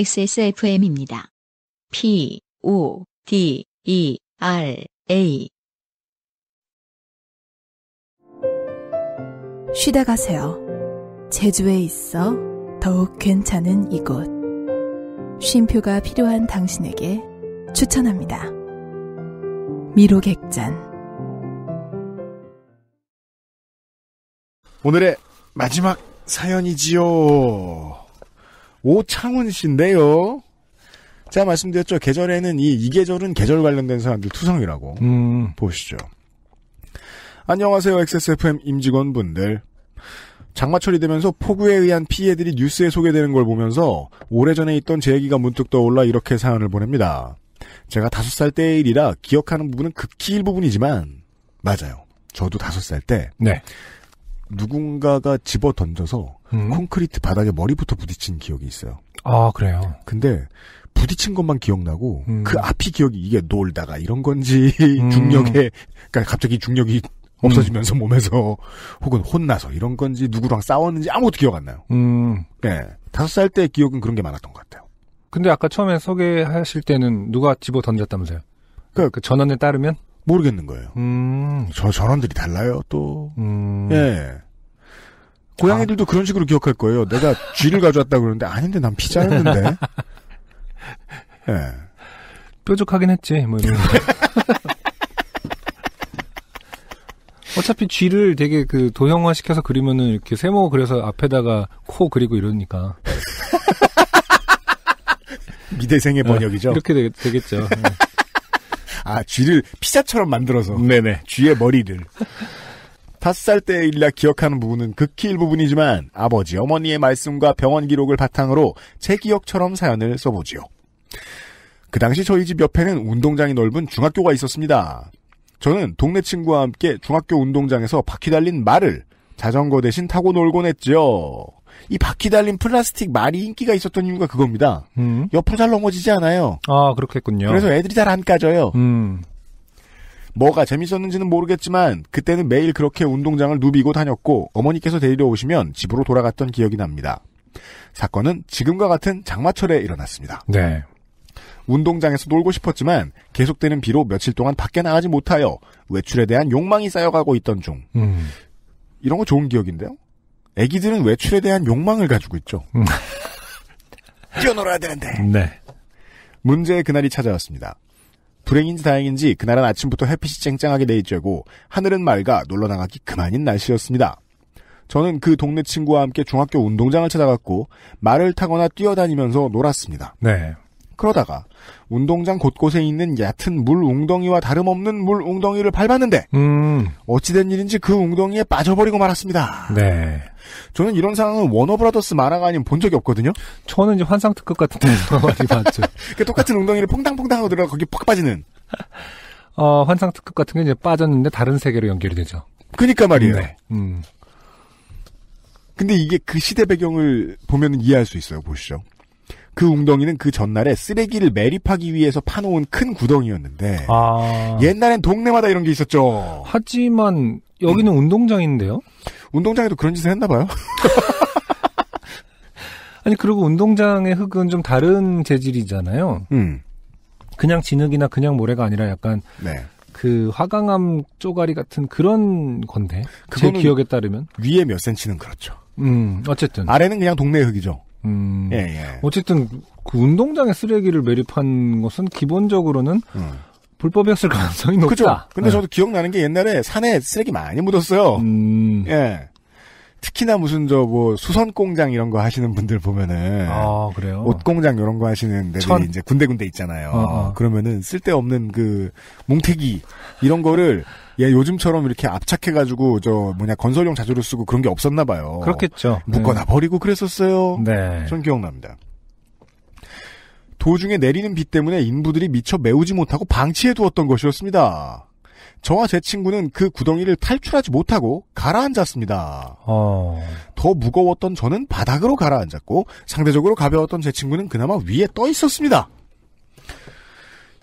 XSFM입니다. P, O, D, E, R, A. 쉬다 가세요. 제주에 있어 더욱 괜찮은 이곳. 쉼표가 필요한 당신에게 추천합니다. 미로객잔. 오늘의 마지막 사연이지요. 오창훈 씨인데요. 제가 말씀드렸죠. 계절에는 이, 이 계절은 계절 관련된 사람들 투성이라고. 음. 보시죠. 안녕하세요. XSFM 임직원분들. 장마철이 되면서 폭우에 의한 피해들이 뉴스에 소개되는 걸 보면서 오래전에 있던 제 얘기가 문득 떠올라 이렇게 사연을 보냅니다. 제가 다섯 살 때의 일이라 기억하는 부분은 극히 일부분이지만 맞아요. 저도 다섯 살 때. 네. 누군가가 집어 던져서 음. 콘크리트 바닥에 머리부터 부딪힌 기억이 있어요. 아 그래요. 근데 부딪힌 것만 기억나고 음. 그 앞이 기억이 이게 놀다가 이런 건지 음. 중력에 그러니까 갑자기 중력이 음. 없어지면서 몸에서 혹은 혼나서 이런 건지 누구랑 싸웠는지 아무것도 기억 안 나요. 음. 네 다섯 살 때 기억은 그런 게 많았던 것 같아요. 근데 아까 처음에 소개하실 때는 누가 집어 던졌다면서요? 그러니까 그, 그 전원에 따르면 모르겠는 거예요. 음. 저 전원들이 달라요 또. 음. 예. 고양이들도 아. 그런 식으로 기억할 거예요. 내가 쥐를 가져왔다 그러는데 아닌데 난 피자였는데. 예. 뾰족하긴 했지 뭐 이런. 거. 어차피 쥐를 되게 그 도형화 시켜서 그리면은 이렇게 세모 그래서 앞에다가 코 그리고 이러니까. 미대생의 번역이죠. 어, 이렇게 되, 겠죠 아, 쥐를 피자처럼 만들어서. 네네. 쥐의 머리를. 다섯 살 때 일이라 기억하는 부분은 극히 일부분이지만 아버지, 어머니의 말씀과 병원 기록을 바탕으로 제 기억처럼 사연을 써보지요. 그 당시 저희 집 옆에는 운동장이 넓은 중학교가 있었습니다. 저는 동네 친구와 함께 중학교 운동장에서 바퀴 달린 말을 자전거 대신 타고 놀곤 했지요. 이 바퀴 달린 플라스틱 말이 인기가 있었던 이유가 그겁니다. 음. 옆으로 잘 넘어지지 않아요. 아, 그렇겠군요. 그래서 애들이 잘 안 까져요. 음. 뭐가 재밌었는지는 모르겠지만 그때는 매일 그렇게 운동장을 누비고 다녔고 어머니께서 데리러 오시면 집으로 돌아갔던 기억이 납니다. 사건은 지금과 같은 장마철에 일어났습니다. 네. 운동장에서 놀고 싶었지만 계속되는 비로 며칠 동안 밖에 나가지 못하여 외출에 대한 욕망이 쌓여가고 있던 중. 음. 이런 거 좋은 기억인데요? 아기들은 외출에 대한 욕망을 가지고 있죠. 음. 뛰어놀아야 되는데. 네. 문제의 그날이 찾아왔습니다. 불행인지 다행인지 그날은 아침부터 햇빛이 쨍쨍하게 내리쬐고 하늘은 맑아 놀러 나가기 그만인 날씨였습니다. 저는 그 동네 친구와 함께 중학교 운동장을 찾아갔고 말을 타거나 뛰어다니면서 놀았습니다. 네. 그러다가 운동장 곳곳에 있는 얕은 물 웅덩이와 다름없는 물 웅덩이를 밟았는데 음. 어찌된 일인지 그 웅덩이에 빠져버리고 말았습니다. 네. 저는 이런 상황은 워너브라더스 만화가 아닌 본 적이 없거든요. 저는 이제 환상특급 같은 데서 많이 봤죠. 그러니까 똑같은 웅덩이를 퐁당퐁당 하고 들어가 거기 퍽 빠지는. 어, 환상특급 같은 게 이제 빠졌는데 다른 세계로 연결이 되죠. 그니까 말이에요. 네. 음. 근데 이게 그 시대 배경을 보면 이해할 수 있어요. 보시죠. 그 웅덩이는 그 전날에 쓰레기를 매립하기 위해서 파놓은 큰 구덩이였는데 아... 옛날엔 동네마다 이런 게 있었죠. 하지만 여기는 음. 운동장인데요. 운동장에도 그런 짓을 했나 봐요. 아니 그리고 운동장의 흙은 좀 다른 재질이잖아요. 음. 그냥 진흙이나 그냥 모래가 아니라 약간 네. 그 화강암 쪼가리 같은 그런 건데 제 기억에 따르면 위에 몇 센치는 그렇죠. 음 어쨌든 아래는 그냥 동네 흙이죠. 음. 예, 예. 어쨌든 그 운동장에 쓰레기를 매립한 것은 기본적으로는 음. 불법이었을 가능성이 높다. 그죠. 근데 네. 저도 기억나는 게 옛날에 산에 쓰레기 많이 묻었어요. 음. 예. 특히나 무슨 저 뭐 수선 공장 이런 거 하시는 분들 보면은 아 그래요 옷 공장 이런 거 하시는 데들 천... 이제 군데군데 있잖아요. 어, 어. 그러면은 쓸데없는 그 뭉태기 이런 거를 예 요즘처럼 이렇게 압착해 가지고 저 뭐냐 건설용 자주를 쓰고 그런 게 없었나 봐요. 그렇겠죠. 묶어놔 네. 버리고 그랬었어요. 네. 전 기억납니다. 도중에 내리는 비 때문에 인부들이 미처 메우지 못하고 방치해 두었던 것이었습니다. 저와 제 친구는 그 구덩이를 탈출하지 못하고 가라앉았습니다. 어... 더 무거웠던 저는 바닥으로 가라앉았고 상대적으로 가벼웠던 제 친구는 그나마 위에 떠 있었습니다.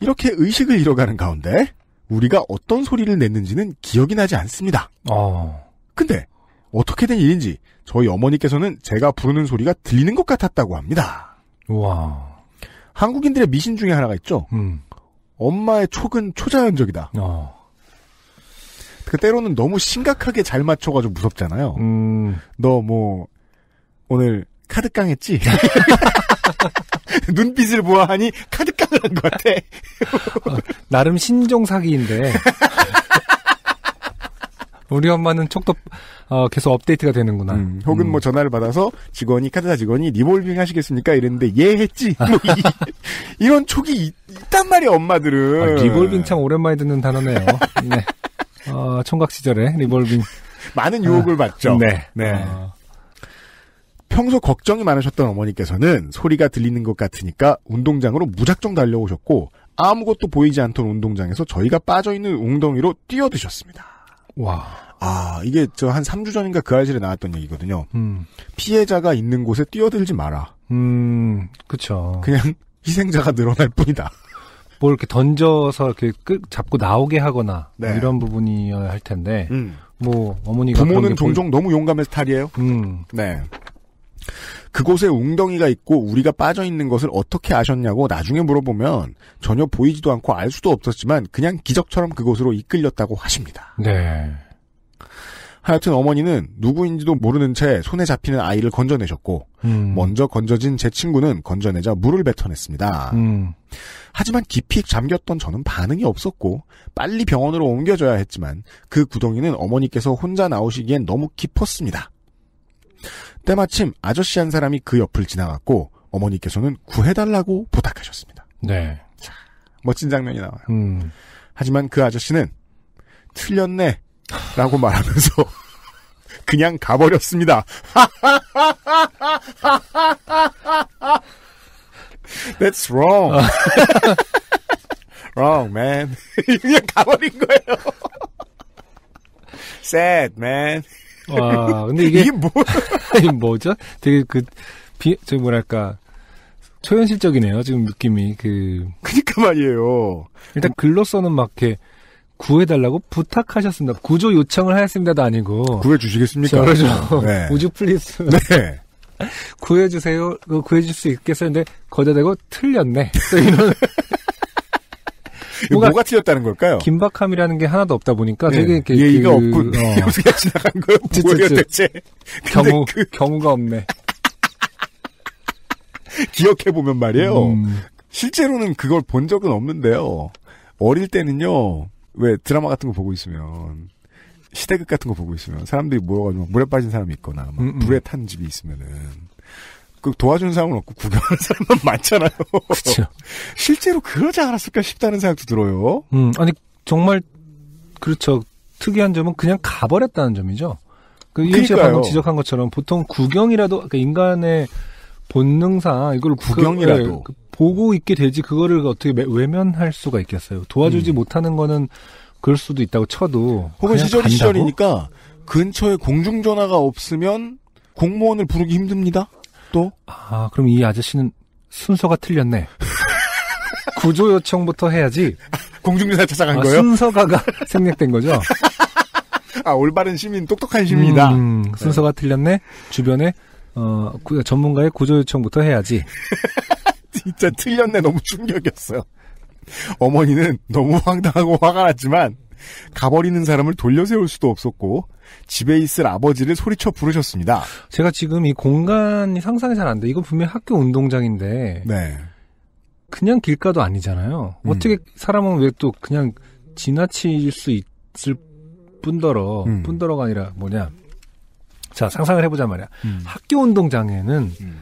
이렇게 의식을 잃어가는 가운데 우리가 어떤 소리를 냈는지는 기억이 나지 않습니다. 어... 근데 어떻게 된 일인지 저희 어머니께서는 제가 부르는 소리가 들리는 것 같았다고 합니다. 우 와. 한국인들의 미신 중에 하나가 있죠. 음. 엄마의 촉은 초자연적이다. 어. 그 때로는 너무 심각하게 잘 맞춰가지고 무섭잖아요. 음. 너뭐 오늘 카드깡 했지? 눈빛을 보아하니 카드깡을 한 것 같아. 어, 나름 신종 사기인데. 우리 엄마는 촉도 어, 계속 업데이트가 되는구나. 음, 혹은 뭐 음. 뭐 전화를 받아서 직원이 카드사 직원이 리볼빙 하시겠습니까? 이랬는데 예 했지. 뭐 이, 런 촉이 있, 단 말이야 엄마들은. 아, 리볼빙 참 오랜만에 듣는 단어네요. 네. 어, 총각 시절에 리볼빙 많은 유혹을 아, 받죠. 네. 네. 어. 평소 걱정이 많으셨던 어머니께서는 소리가 들리는 것 같으니까 운동장으로 무작정 달려오셨고 아무것도 보이지 않던 운동장에서 저희가 빠져있는 웅덩이로 뛰어드셨습니다. 와. 아, 이게 저 한 3주 전인가 그 알실에 나왔던 얘기거든요. 음. 피해자가 있는 곳에 뛰어들지 마라. 음, 그쵸. 그냥 희생자가 늘어날 뿐이다. 뭘 이렇게 던져서 이렇게 끄, 잡고 나오게 하거나 네. 뭐 이런 부분이어야 할 텐데 음. 뭐 어머니가 부모는 종종 보이... 너무 용감한 스타일이에요. 음. 네. 그곳에 웅덩이가 있고 우리가 빠져 있는 것을 어떻게 아셨냐고 나중에 물어보면 전혀 보이지도 않고 알 수도 없었지만 그냥 기적처럼 그곳으로 이끌렸다고 하십니다. 네. 하여튼 어머니는 누구인지도 모르는 채 손에 잡히는 아이를 건져내셨고 음. 먼저 건져진 제 친구는 건져내자 물을 뱉어냈습니다. 음. 하지만 깊이 잠겼던 저는 반응이 없었고 빨리 병원으로 옮겨져야 했지만 그 구덩이는 어머니께서 혼자 나오시기엔 너무 깊었습니다. 때마침 아저씨 한 사람이 그 옆을 지나갔고 어머니께서는 구해달라고 부탁하셨습니다. 네. 멋진 장면이 나와요. 음. 하지만 그 아저씨는 틀렸네. 라고 말하면서 그냥 가버렸습니다. That's wrong. wrong, man. 그냥 가버린 거예요. Sad, man. 와, 근데 이게, 이게 뭐 뭐죠? 되게 그, 비, 저 뭐랄까, 초현실적이네요, 지금 느낌이. 그. 그니까 말이에요. 일단 글로서는 막 이렇게, 구해달라고 부탁하셨습니다. 구조 요청을 하였습니다도 아니고 구해주시겠습니까? 그렇죠. 네. 우주 플리스. 네. 구해주세요. 그 구해줄 수 있겠어요? 근데 거대 되고 틀렸네. 이런 뭐가, 뭐가 틀렸다는 걸까요? 긴박함이라는 게 하나도 없다 보니까 네. 되게 이렇게 예의가 그, 없고 무슨 어. 지나간 거예요? 뭐예요 대체? 경우 그... 경우가 없네. 기억해 보면 말이에요. 음. 실제로는 그걸 본 적은 없는데요. 어릴 때는요. 왜 드라마 같은 거 보고 있으면 시대극 같은 거 보고 있으면 사람들이 모여가지고 물에 빠진 사람이 있거나 막 음음. 음. 불에 탄 집이 있으면은 그 도와주는 사람은 없고 구경하는 사람만 많잖아요. 그렇죠. 실제로 그러지 않았을까 싶다는 생각도 들어요. 음, 아니 정말 그렇죠. 특이한 점은 그냥 가버렸다는 점이죠. 그 유현 방금 지적한 것처럼 보통 구경이라도 그 인간의 본능상 이걸 그 구경이라도 예, 그, 그, 보고 있게 되지 그거를 어떻게 외면할 수가 있겠어요. 도와주지 음. 못하는 거는 그럴 수도 있다고 쳐도 혹은 시절이 시절이니까 근처에 공중전화가 없으면 공무원을 부르기 힘듭니다. 또 아, 그럼 이 아저씨는 순서가 틀렸네. 구조 요청부터 해야지. 공중전화 찾아간 아, 거예요? 순서가가 생략된 거죠. 아 올바른 시민, 똑똑한 시민이다. 음, 음 네. 순서가 틀렸네. 주변에 어, 전문가의 구조 요청부터 해야지. 진짜 틀렸네. 너무 충격이었어요. 어머니는 너무 황당하고 화가 났지만 가버리는 사람을 돌려세울 수도 없었고 집에 있을 아버지를 소리쳐 부르셨습니다. 제가 지금 이 공간이 상상이 잘 안 돼. 이건 분명히 학교 운동장인데 네. 그냥 길가도 아니잖아요. 음. 어떻게 사람은 왜 또 그냥 지나칠 수 있을 뿐더러 음. 뿐더러가 아니라 뭐냐. 자 상상을 해보자 말이야. 음. 학교 운동장에는 음.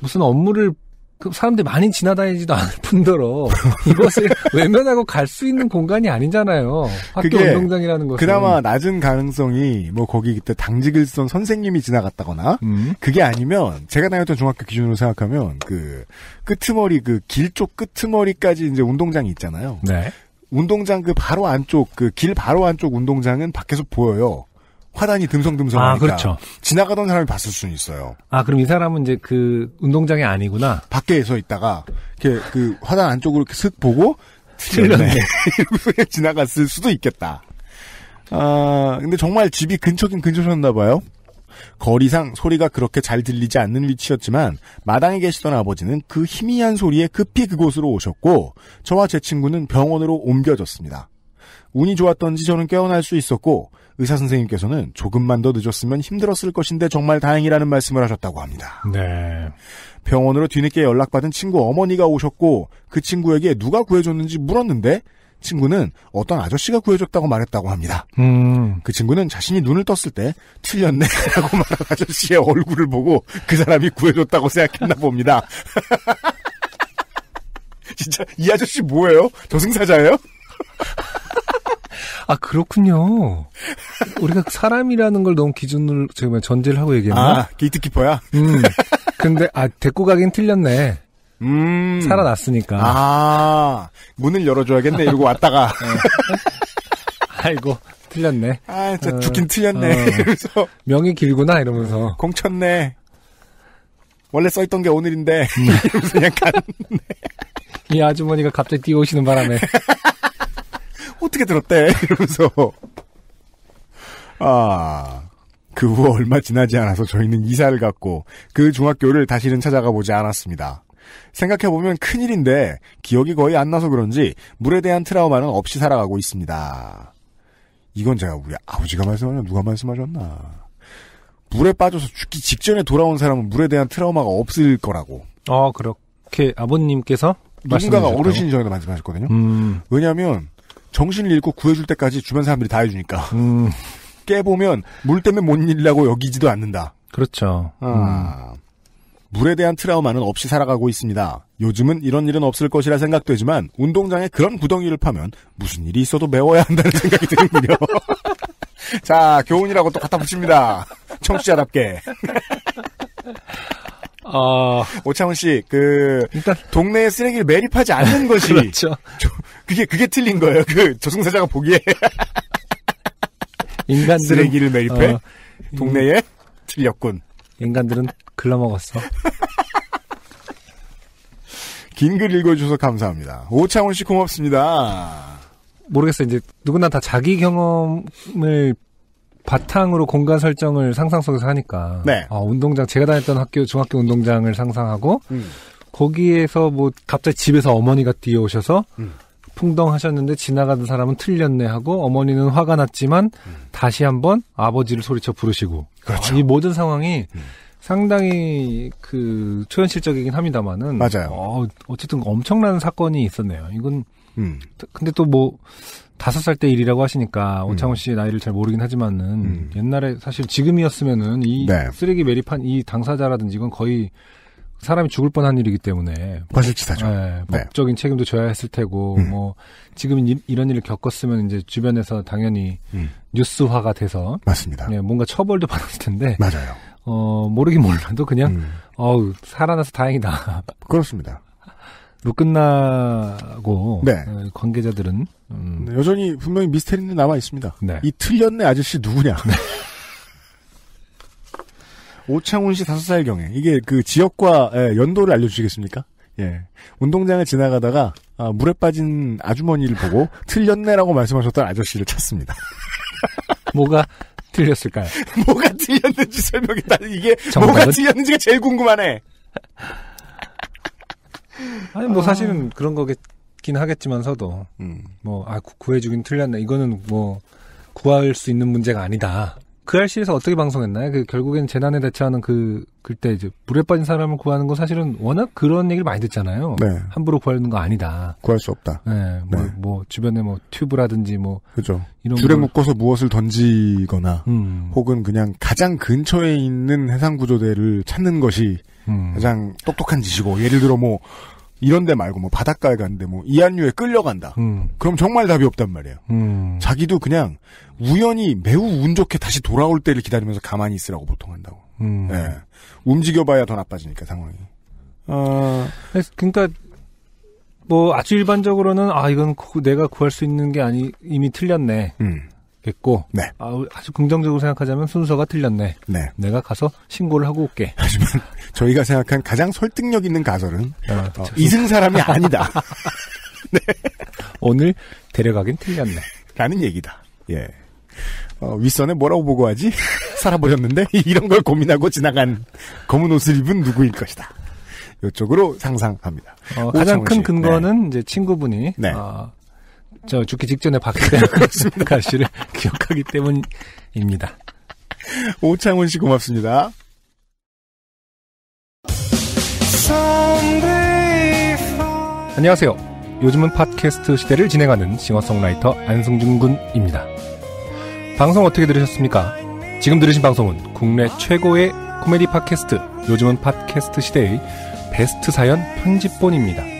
무슨 업무를 그 사람들이 많이 지나다니지도 않을 뿐더러 이것을 외면하고 갈 수 있는 공간이 아니잖아요. 학교 운동장이라는 것은 그나마 낮은 가능성이 뭐 거기 그때 당직을 선 선생님이 지나갔다거나 음. 그게 아니면 제가 다녔던 중학교 기준으로 생각하면 그 끄트머리 그 길쪽 끄트머리까지 이제 운동장이 있잖아요. 네. 운동장 그 바로 안쪽 그 길 바로 안쪽 운동장은 밖에서 보여요. 화단이 듬성듬성하니까 아, 그렇죠. 지나가던 사람이 봤을 수는 있어요. 아 그럼 이 사람은 이제 그 운동장이 아니구나. 밖에 서 있다가 이렇게 그 화단 안쪽으로 이렇게 슥 보고 틀렸네 이러고 지나갔을 수도 있겠다. 아 근데 정말 집이 근처긴 근처셨나 봐요. 거리상 소리가 그렇게 잘 들리지 않는 위치였지만 마당에 계시던 아버지는 그 희미한 소리에 급히 그곳으로 오셨고 저와 제 친구는 병원으로 옮겨졌습니다. 운이 좋았던지 저는 깨어날 수 있었고 의사 선생님께서는 조금만 더 늦었으면 힘들었을 것인데 정말 다행이라는 말씀을 하셨다고 합니다. 네. 병원으로 뒤늦게 연락받은 친구 어머니가 오셨고 그 친구에게 누가 구해줬는지 물었는데 친구는 어떤 아저씨가 구해줬다고 말했다고 합니다. 음. 그 친구는 자신이 눈을 떴을 때 틀렸네라고 말한 아저씨의 얼굴을 보고 그 사람이 구해줬다고 생각했나 봅니다. 진짜 이 아저씨 뭐예요? 저승사자예요? 아 그렇군요. 우리가 사람이라는 걸 너무 기준을 제가 전제를 하고 얘기했나? 아 게이트키퍼야. 음. 근데 아 데리고 가긴 틀렸네. 음. 살아났으니까. 아 문을 열어줘야겠네 이러고 왔다가. 네. 아이고 틀렸네. 아 진짜 어, 죽긴 틀렸네. 어, 이러면서 명이 길구나 이러면서. 공쳤네. 원래 써있던 게 오늘인데 음. 이러면서 그냥 갔네. 이 아주머니가 갑자기 뛰어오시는 바람에 어떻게 들었대? 이러면서. 아. 그 후 얼마 지나지 않아서 저희는 이사를 갔고 그 중학교를 다시는 찾아가 보지 않았습니다. 생각해보면 큰일인데 기억이 거의 안 나서 그런지 물에 대한 트라우마는 없이 살아가고 있습니다. 이건 제가 우리 아버지가 말씀하셨나 누가 말씀하셨나. 물에 빠져서 죽기 직전에 돌아온 사람은 물에 대한 트라우마가 없을 거라고. 아, 그렇게 아버님께서? 누군가가 어르신이 저에게 말씀하셨거든요. 음. 왜냐면 정신을 잃고 구해줄 때까지 주변 사람들이 다 해주니까. 음. 깨보면 물 때문에 못 일라고 여기지도 않는다. 그렇죠. 아. 음. 물에 대한 트라우마는 없이 살아가고 있습니다. 요즘은 이런 일은 없을 것이라 생각되지만 운동장에 그런 구덩이를 파면 무슨 일이 있어도 메워야 한다는 생각이 드는군요. 자, 교훈이라고 또 갖다 붙입니다. 청취자답게. 어... 오창훈 씨, 그 일단... 동네에 쓰레기를 매립하지 않는 것이 그렇죠. 저, 그게 그게 틀린 거예요. 그 조승사자가 보기에 인간 쓰레기를 매립해 어... 동네에 인... 틀렸군. 인간들은 글러먹었어. 긴 글 읽어주셔서 감사합니다. 오창훈 씨 고맙습니다. 모르겠어요. 이제 누구나 다 자기 경험을 바탕으로 공간 설정을 상상 속에서 하니까 네. 아, 운동장 제가 다녔던 학교 중학교 운동장을 상상하고 음. 거기에서 뭐 갑자기 집에서 어머니가 뛰어오셔서 음. 풍덩하셨는데 지나가던 사람은 틀렸네 하고 어머니는 화가 났지만 음. 다시 한번 아버지를 소리쳐 부르시고 그렇죠. 아, 이 모든 상황이 음. 상당히 그 초현실적이긴 합니다만은 맞아요. 어, 어쨌든 엄청난 사건이 있었네요. 이건 음. 근데 또뭐 다섯 살 때 일이라고 하시니까 오창호 음. 씨 나이를 잘 모르긴 하지만은 음. 옛날에 사실 지금이었으면은 이 네. 쓰레기 매립한 이 당사자라든지 이건 거의 사람이 죽을 뻔한 일이기 때문에 과실치사죠. 예, 네, 법적인 책임도 져야 했을 테고 음. 뭐 지금 이, 이런 일을 겪었으면 이제 주변에서 당연히 음. 뉴스화가 돼서 맞습니다. 네, 뭔가 처벌도 받았을 텐데 맞아요. 어 모르긴 몰라도 그냥 음. 어우 살아나서 다행이다. 그렇습니다. 로 끝나고 네. 어, 관계자들은 음. 네, 여전히 분명히 미스테리는 남아 있습니다. 네. 이 틀렸네 아저씨 누구냐? 네. 오창훈 씨 다섯 살 경에 이게 그 지역과 예, 연도를 알려주시겠습니까? 예, 운동장을 지나가다가 아, 물에 빠진 아주머니를 보고 틀렸네라고 말씀하셨던 아저씨를 찾습니다. 뭐가 틀렸을까요? 뭐가 틀렸는지 설명해. 나 이게 정답은? 뭐가 틀렸는지가 제일 궁금하네. 아니 뭐 아... 사실은 그런 거긴 하겠지만서도 음. 뭐아 구해주긴 틀렸네 이거는 뭐 구할 수 있는 문제가 아니다. 그 RC에서 어떻게 방송했나요? 그 결국엔 재난에 대처하는 그 그때 이제 물에 빠진 사람을 구하는 거 사실은 워낙 그런 얘기를 많이 듣잖아요. 네. 함부로 구하는 거 아니다. 구할 수 없다. 네. 뭐, 네. 뭐 주변에 뭐 튜브라든지 뭐 그죠. 이런 줄에 걸... 묶어서 무엇을 던지거나 음. 혹은 그냥 가장 근처에 있는 해상 구조대를 찾는 것이 음. 가장 똑똑한 짓이고 예를 들어 뭐 이런 데 말고 뭐 바닷가에 갔는데 뭐 이한류에 끌려간다. 음. 그럼 정말 답이 없단 말이에요. 음. 자기도 그냥 우연히 매우 운 좋게 다시 돌아올 때를 기다리면서 가만히 있으라고 보통 한다고. 음. 예. 움직여봐야 더 나빠지니까 상황이. 아, 네, 그러니까 뭐 아주 일반적으로는 아 이건 내가 구할 수 있는 게 아니 이미 틀렸네. 음. 겠고 네. 아, 주 긍정적으로 생각하자면 순서가 틀렸네. 네. 내가 가서 신고를 하고 올게. 하지만 저희가 생각한 가장 설득력 있는 가설은 아, 어, 이승 사람이 아니다. 네. 오늘 데려가긴 틀렸네. 라는 얘기다. 예. 어, 윗선에 뭐라고 보고하지? 살아보셨는데 이런 걸 고민하고 지나간 검은 옷을 입은 누구일 것이다. 이쪽으로 상상합니다. 어, 가장 큰 근거는 네. 이제 친구분이 네. 어, 저 죽기 직전에 박근혜 가씨를 기억하기 때문입니다. 오창훈 씨 고맙습니다. 안녕하세요. 요즘은 팟캐스트 시대를 진행하는 싱어송라이터 안승준 군입니다. 방송 어떻게 들으셨습니까? 지금 들으신 방송은 국내 최고의 코미디 팟캐스트 요즘은 팟캐스트 시대의 베스트 사연 편집본입니다.